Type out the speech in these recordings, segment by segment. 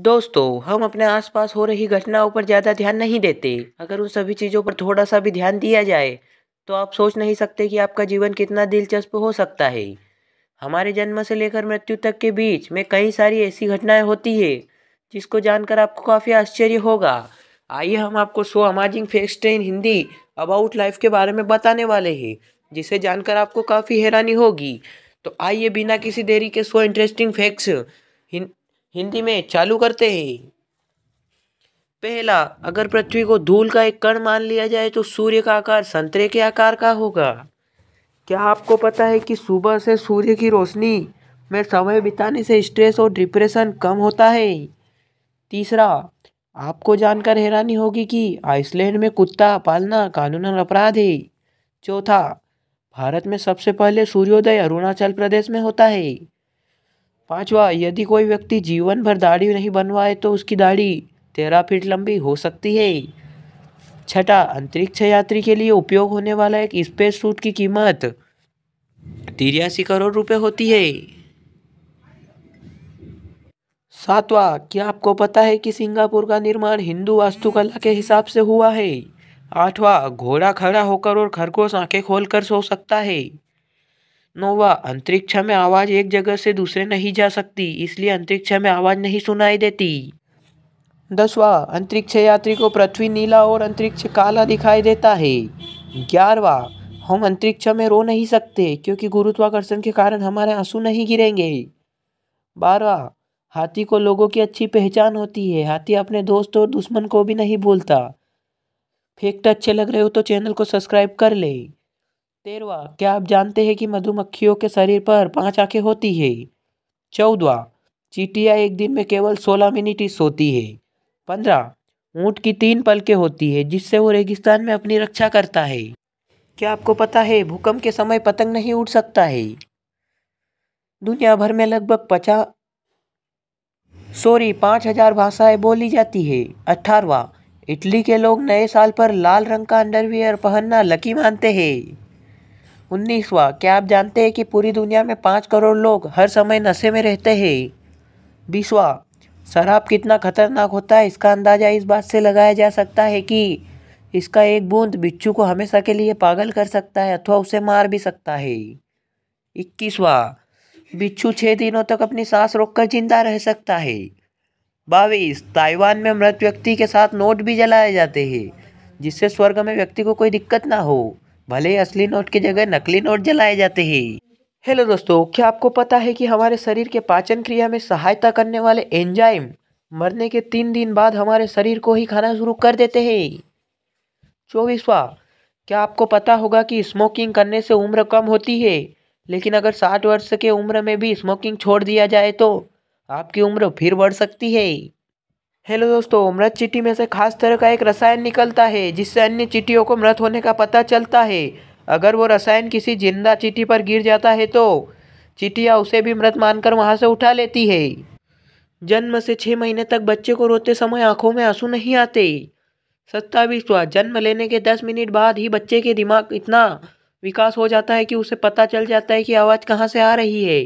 दोस्तों हम अपने आसपास हो रही घटनाओं पर ज़्यादा ध्यान नहीं देते अगर उन सभी चीज़ों पर थोड़ा सा भी ध्यान दिया जाए तो आप सोच नहीं सकते कि आपका जीवन कितना दिलचस्प हो सकता है हमारे जन्म से लेकर मृत्यु तक के बीच में कई सारी ऐसी घटनाएं होती है जिसको जानकर आपको काफ़ी आश्चर्य होगा आइए हम आपको so amazing facts in Hindi about life के बारे में बताने वाले हैं जिसे जानकर आपको काफ़ी हैरानी होगी तो आइए बिना किसी देरी के सो इंटरेस्टिंग फैक्ट्स हिंदी में चालू करते हैं पहला अगर पृथ्वी को धूल का एक कण मान लिया जाए तो सूर्य का आकार संतरे के आकार का होगा क्या आपको पता है कि सुबह से सूर्य की रोशनी में समय बिताने से स्ट्रेस और डिप्रेशन कम होता है तीसरा आपको जानकर हैरानी होगी कि आइसलैंड में कुत्ता पालना कानून अपराध है चौथा भारत में सबसे पहले सूर्योदय अरुणाचल प्रदेश में होता है पांचवा यदि कोई व्यक्ति जीवन भर दाढ़ी नहीं बनवाए तो उसकी दाढ़ी तेरह फीट लंबी हो सकती है छठा अंतरिक्ष यात्री के लिए उपयोग होने वाला एक स्पेस सूट की कीमत तिरासी करोड़ रुपए होती है सातवा क्या आपको पता है कि सिंगापुर का निर्माण हिंदू वास्तुकला के हिसाब से हुआ है आठवा घोड़ा खड़ा होकर और खरगोश आंखें खोलकर सो सकता है नोवा अंतरिक्ष में आवाज़ एक जगह से दूसरे नहीं जा सकती इसलिए अंतरिक्ष में आवाज़ नहीं सुनाई देती दसवा अंतरिक्ष यात्री को पृथ्वी नीला और अंतरिक्ष काला दिखाई देता है ग्यारहवा हम अंतरिक्ष में रो नहीं सकते क्योंकि गुरुत्वाकर्षण के कारण हमारे आंसू नहीं गिरेंगे बारहवा हाथी को लोगों की अच्छी पहचान होती है हाथी अपने दोस्त और दुश्मन को भी नहीं भूलता फेक्ट अच्छे लग रहे हो तो चैनल को सब्सक्राइब कर ले तेरवा क्या आप जानते हैं कि मधुमक्खियों के शरीर पर पांच आंखें होती है चौदवा चीटिया एक दिन में केवल सोलह मिनट ही सोती है पंद्रह ऊँट की तीन पलकें होती है जिससे वो रेगिस्तान में अपनी रक्षा करता है क्या आपको पता है भूकंप के समय पतंग नहीं उड़ सकता है दुनिया भर में लगभग पचास सॉरी पाँच हज़ार भाषाएँ बोली जाती है अठारवा इटली के लोग नए साल पर लाल रंग का अंडरवियर पहनना लकी मानते हैं उन्नीसवा क्या आप जानते हैं कि पूरी दुनिया में पाँच करोड़ लोग हर समय नशे में रहते हैं बीसवा शराब कितना खतरनाक होता है इसका अंदाज़ा इस बात से लगाया जा सकता है कि इसका एक बूंद बिच्छू को हमेशा के लिए पागल कर सकता है अथवा उसे मार भी सकता है इक्कीसवा बिच्छू छः दिनों तक अपनी सांस रोककर जिंदा रह सकता है बाईस ताइवान में मृत व्यक्ति के साथ नोट भी जलाए जाते हैं जिससे स्वर्ग में व्यक्ति को कोई दिक्कत ना हो भले असली नोट की जगह नकली नोट जलाए जाते हैं हेलो दोस्तों क्या आपको पता है कि हमारे शरीर के पाचन क्रिया में सहायता करने वाले एंजाइम मरने के तीन दिन बाद हमारे शरीर को ही खाना शुरू कर देते हैं चौबीसवा क्या आपको पता होगा कि स्मोकिंग करने से उम्र कम होती है लेकिन अगर साठ वर्ष के उम्र में भी स्मोकिंग छोड़ दिया जाए तो आपकी उम्र फिर बढ़ सकती है हेलो दोस्तों मृत चिट्ठी में से खास तरह का एक रसायन निकलता है जिससे अन्य चिट्ठियों को मृत होने का पता चलता है अगर वो रसायन किसी जिंदा चिट्ठी पर गिर जाता है तो चिटिया उसे भी मृत मानकर वहाँ से उठा लेती है जन्म से छः महीने तक बच्चे को रोते समय आंखों में आंसू नहीं आते सत्तावीसवा जन्म लेने के दस मिनट बाद ही बच्चे के दिमाग इतना विकास हो जाता है कि उसे पता चल जाता है कि आवाज़ कहाँ से आ रही है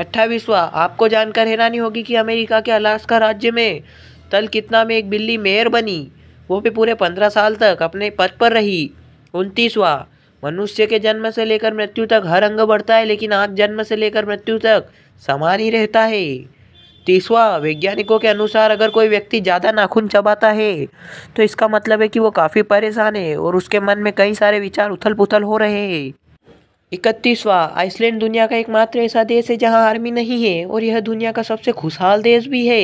अट्ठाईसवा आपको जानकर हैरानी होगी कि अमेरिका के अलास्का राज्य में तल कितना में एक बिल्ली मेयर बनी वो भी पूरे पंद्रह साल तक अपने पद पर रही उनतीसवा मनुष्य के जन्म से लेकर मृत्यु तक हर अंग बढ़ता है लेकिन आज जन्म से लेकर मृत्यु तक समान ही रहता है तीसवा वैज्ञानिकों के अनुसार अगर कोई व्यक्ति ज़्यादा नाखून चबाता है तो इसका मतलब है कि वो काफ़ी परेशान है और उसके मन में कई सारे विचार उथल पुथल हो रहे हैं इकतीसवा आइसलैंड दुनिया का एकमात्र ऐसा देश है जहां आर्मी नहीं है और यह दुनिया का सबसे खुशहाल देश भी है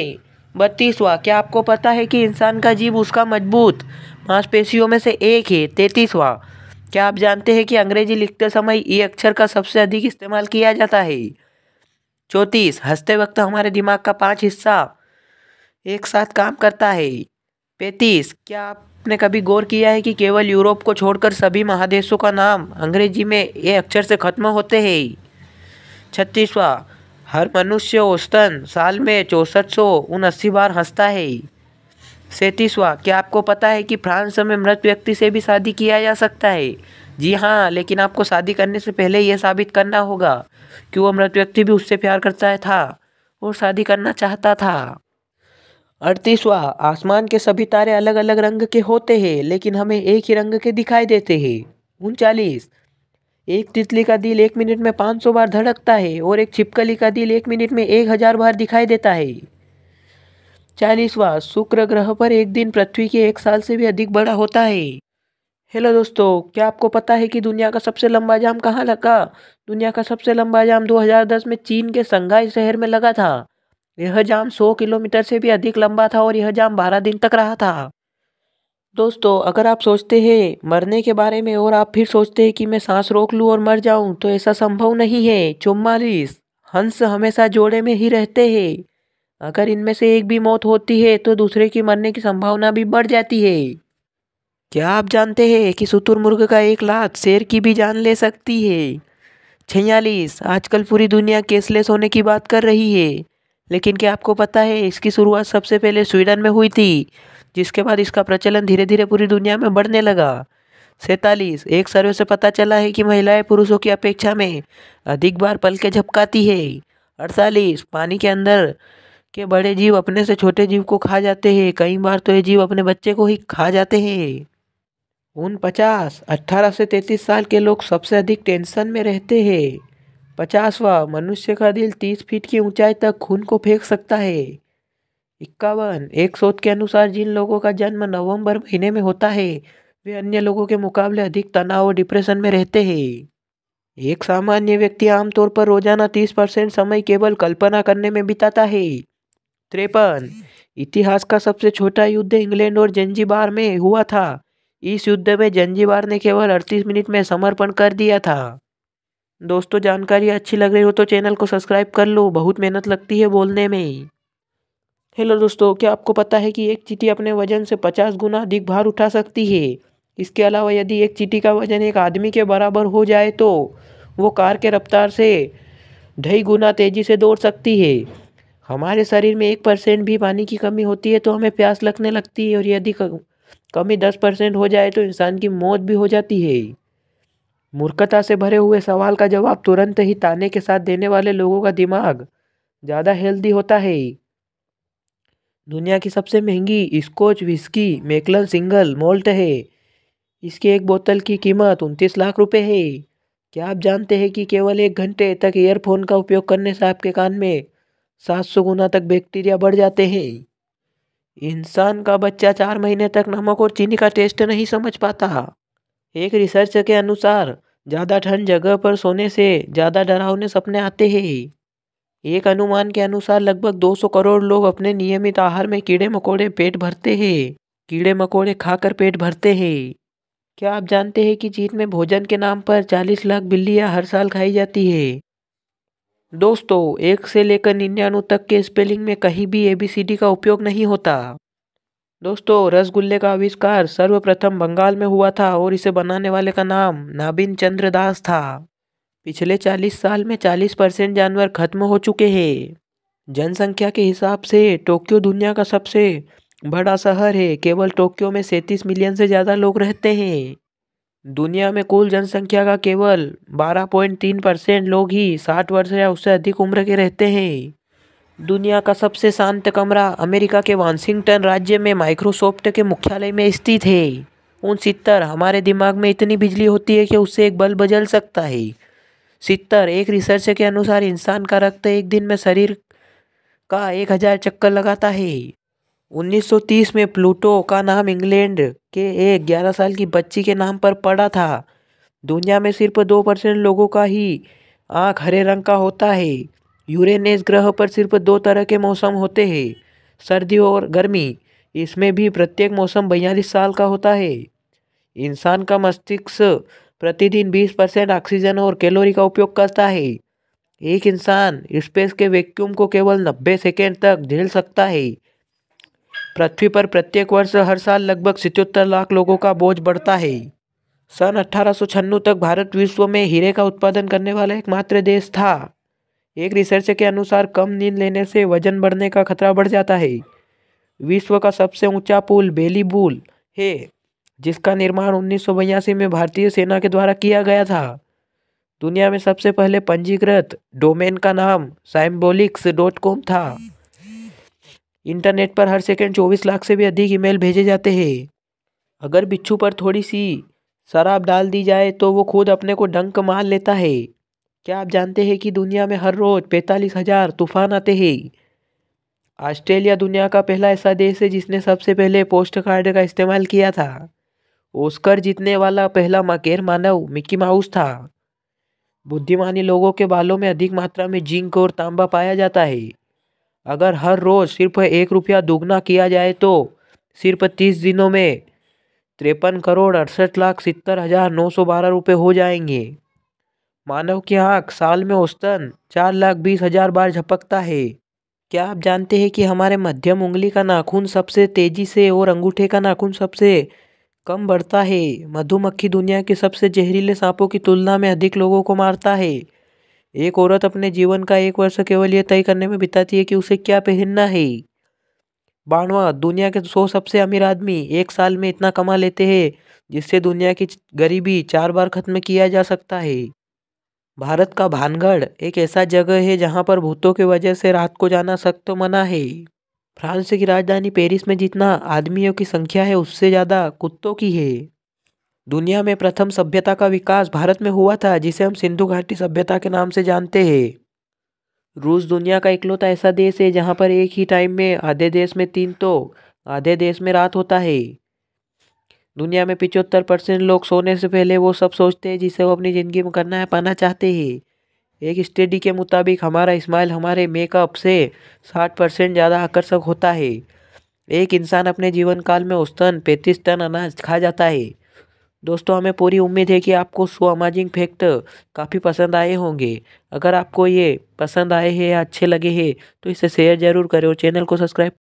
बत्तीसवा क्या आपको पता है कि इंसान का जीव उसका मजबूत मांसपेशियों में से एक है तैतीसवा क्या आप जानते हैं कि अंग्रेजी लिखते समय ई अक्षर का सबसे अधिक इस्तेमाल किया जाता है चौंतीस हंसते वक्त हमारे दिमाग का पाँच हिस्सा एक साथ काम करता है पैंतीस क्या आप आपने कभी गौर किया है कि केवल यूरोप को छोड़कर सभी महादेशों का नाम अंग्रेजी में ये अक्षर से खत्म होते हैं छत्तीसवा हर मनुष्य औसतन साल में चौंसठ सौ उनासी बार हंसता है सैंतीसवा क्या आपको पता है कि फ्रांस में मृत व्यक्ति से भी शादी किया जा सकता है जी हाँ लेकिन आपको शादी करने से पहले यह साबित करना होगा कि वो मृत व्यक्ति भी उससे प्यार करता है था और शादी करना चाहता था अड़तीसवा आसमान के सभी तारे अलग अलग रंग के होते हैं लेकिन हमें एक ही रंग के दिखाई देते हैं उनचालीस एक तितली का दिल एक मिनट में पाँच सौ बार धड़कता है और एक छिपकली का दिल एक मिनट में एक हज़ार बार दिखाई देता है चालीसवा शुक्र ग्रह पर एक दिन पृथ्वी के एक साल से भी अधिक बड़ा होता है हेलो दोस्तों क्या आपको पता है कि दुनिया का सबसे लंबा जाम कहाँ लगा दुनिया का सबसे लंबा जाम 2010 में चीन के संघाई शहर में लगा था यह जाम 100 किलोमीटर से भी अधिक लंबा था और यह जाम 12 दिन तक रहा था दोस्तों अगर आप सोचते हैं मरने के बारे में और आप फिर सोचते हैं कि मैं सांस रोक लूँ और मर जाऊँ तो ऐसा संभव नहीं है चुम्बालीस हंस हमेशा जोड़े में ही रहते हैं अगर इनमें से एक भी मौत होती है तो दूसरे की मरने की संभावना भी बढ़ जाती है क्या आप जानते हैं कि शुतुरमुर्ग का एक लात शेर की भी जान ले सकती है छियालीस आजकल पूरी दुनिया केसलेस होने की बात कर रही है लेकिन क्या आपको पता है इसकी शुरुआत सबसे पहले स्वीडन में हुई थी जिसके बाद इसका प्रचलन धीरे धीरे पूरी दुनिया में बढ़ने लगा सैतालीस एक सर्वे से पता चला है कि महिलाएं पुरुषों की अपेक्षा में अधिक बार पलके झपकाती है अड़तालीस पानी के अंदर के बड़े जीव अपने से छोटे जीव को खा जाते हैं कई बार तो ये जीव अपने बच्चे को ही खा जाते हैं उन पचास अट्ठारह से तैंतीस साल के लोग सबसे अधिक टेंशन में रहते हैं पचासवा मनुष्य का दिल तीस फीट की ऊंचाई तक खून को फेंक सकता है इक्यावन एक शोध के अनुसार जिन लोगों का जन्म नवंबर महीने में होता है वे अन्य लोगों के मुकाबले अधिक तनाव और डिप्रेशन में रहते हैं एक सामान्य व्यक्ति आमतौर पर रोजाना तीस परसेंट समय केवल कल्पना करने में बिताता है त्रेपन इतिहास का सबसे छोटा युद्ध इंग्लैंड और जंजीबार में हुआ था इस युद्ध में जंजीबार ने केवल अड़तीस मिनट में समर्पण कर दिया था दोस्तों जानकारी अच्छी लग रही हो तो चैनल को सब्सक्राइब कर लो बहुत मेहनत लगती है बोलने में हेलो दोस्तों क्या आपको पता है कि एक चीटी अपने वजन से पचास गुना अधिक भार उठा सकती है इसके अलावा यदि एक चीटी का वजन एक आदमी के बराबर हो जाए तो वो कार के रफ्तार से ढाई गुना तेज़ी से दौड़ सकती है हमारे शरीर में एक परसेंट भी पानी की कमी होती है तो हमें प्यास लगने लगती है और यदि कमी दस परसेंट हो जाए तो इंसान की मौत भी हो जाती है मूर्खता से भरे हुए सवाल का जवाब तुरंत ही ताने के साथ देने वाले लोगों का दिमाग ज़्यादा हेल्दी होता है दुनिया की सबसे महंगी Scotch whisky Macallan single malt है इसकी एक बोतल की कीमत उनतीस लाख रुपए है क्या आप जानते हैं कि केवल एक घंटे तक ईयरफोन का उपयोग करने से आपके कान में सात सौ गुना तक बैक्टीरिया बढ़ जाते हैं इंसान का बच्चा चार महीने तक नमक और चीनी का टेस्ट नहीं समझ पाता एक रिसर्च के अनुसार ज़्यादा ठंड जगह पर सोने से ज़्यादा डरावने सपने आते हैं एक अनुमान के अनुसार लगभग 200 करोड़ लोग अपने नियमित आहार में कीड़े मकोड़े पेट भरते हैं कीड़े मकोड़े खाकर पेट भरते हैं क्या आप जानते हैं कि चीन में भोजन के नाम पर 40 लाख बिल्लियां हर साल खाई जाती है दोस्तों एक से लेकर निन्यानवे तक के स्पेलिंग में कहीं भी एबीसीडी का उपयोग नहीं होता दोस्तों रसगुल्ले का आविष्कार सर्वप्रथम बंगाल में हुआ था और इसे बनाने वाले का नाम नाबिन चंद्र दास था पिछले 40 साल में 40 परसेंट जानवर खत्म हो चुके हैं जनसंख्या के हिसाब से टोक्यो दुनिया का सबसे बड़ा शहर है केवल टोक्यो में सैंतीस मिलियन से ज़्यादा लोग रहते हैं दुनिया में कुल जनसंख्या का केवल 12.3 परसेंट लोग ही 60 वर्ष या उससे अधिक उम्र के रहते हैं दुनिया का सबसे शांत कमरा अमेरिका के वाशिंगटन राज्य में माइक्रोसॉफ्ट के मुख्यालय में स्थित है उन सितर हमारे दिमाग में इतनी बिजली होती है कि उससे एक बल्ब जल सकता है सितर एक रिसर्च के अनुसार इंसान का रक्त एक दिन में शरीर का एक हज़ार चक्कर लगाता है 1930 में प्लूटो का नाम इंग्लैंड के एक 11 साल की बच्ची के नाम पर पड़ा था दुनिया में सिर्फ दो परसेंट लोगों का ही आँख हरे रंग का होता है यूरेनस ग्रह पर सिर्फ दो तरह के मौसम होते हैं सर्दी और गर्मी इसमें भी प्रत्येक मौसम बयालीस साल का होता है इंसान का मस्तिष्क प्रतिदिन 20 परसेंट ऑक्सीजन और कैलोरी का उपयोग करता है एक इंसान स्पेस के वैक्यूम को केवल 90 सेकेंड तक झेल सकता है पृथ्वी पर प्रत्येक वर्ष हर साल लगभग सितहत्तर लाख लोगों का बोझ बढ़ता है सन अठारह तक भारत विश्व में हीरे का उत्पादन करने वाला एकमात्र देश था एक रिसर्च के अनुसार कम नींद लेने से वजन बढ़ने का खतरा बढ़ जाता है विश्व का सबसे ऊंचा पुल बेली पुल है जिसका निर्माण उन्नीस में भारतीय सेना के द्वारा किया गया था दुनिया में सबसे पहले पंजीकृत डोमेन का नाम साइम्बोलिक्स डॉट कॉम था इंटरनेट पर हर सेकेंड 24 लाख से भी अधिक ईमेल भेजे जाते हैं अगर बिच्छू पर थोड़ी सी शराब डाल दी जाए तो वो खुद अपने को डंक मार लेता है क्या आप जानते हैं कि दुनिया में हर रोज पैंतालीस हज़ार तूफान आते हैं ऑस्ट्रेलिया दुनिया का पहला ऐसा देश है जिसने सबसे पहले पोस्ट कार्ड का इस्तेमाल किया था ओस्कर जीतने वाला पहला मकेर मानव मिक्की माउस था बुद्धिमानी लोगों के बालों में अधिक मात्रा में जिंक और तांबा पाया जाता है अगर हर रोज़ सिर्फ एक रुपया दोगुना किया जाए तो सिर्फ तीस दिनों में तिरपन करोड़ अड़सठ लाख सत्तर हज़ार नौ सौ बारह रुपये हो जाएंगे मानव की आँख साल में औसतन चार लाख बीस हजार बार झपकता है क्या आप जानते हैं कि हमारे मध्यम उंगली का नाखून सबसे तेजी से और अंगूठे का नाखून सबसे कम बढ़ता है मधुमक्खी दुनिया के सबसे जहरीले सांपों की तुलना में अधिक लोगों को मारता है एक औरत अपने जीवन का एक वर्ष केवल यह तय करने में बिताती है कि उसे क्या पहनना है बाणवा दुनिया के सौ सबसे अमीर आदमी एक साल में इतना कमा लेते हैं जिससे दुनिया की गरीबी चार बार खत्म किया जा सकता है भारत का भानगढ़ एक ऐसा जगह है जहाँ पर भूतों की वजह से रात को जाना सख्त मना है फ्रांस की राजधानी पेरिस में जितना आदमियों की संख्या है उससे ज़्यादा कुत्तों की है दुनिया में प्रथम सभ्यता का विकास भारत में हुआ था जिसे हम सिंधु घाटी सभ्यता के नाम से जानते हैं रूस दुनिया का इकलौता ऐसा देश है जहाँ पर एक ही टाइम में आधे देश में तीन तो आधे देश में रात होता है दुनिया में पिचहत्तर परसेंट लोग सोने से पहले वो सब सोचते हैं जिसे वो अपनी ज़िंदगी में करना है पाना चाहते हैं एक स्टडी के मुताबिक हमारा स्माइल हमारे मेकअप से साठ परसेंट ज़्यादा आकर्षक होता है एक इंसान अपने जीवन काल में औसतन पैंतीस टन अनाज खा जाता है दोस्तों हमें पूरी उम्मीद है कि आपको सो अमेजिंग फैक्ट काफ़ी पसंद आए होंगे अगर आपको ये पसंद आए हैं या अच्छे लगे हैं तो इसे शेयर ज़रूर करें और चैनल को सब्सक्राइब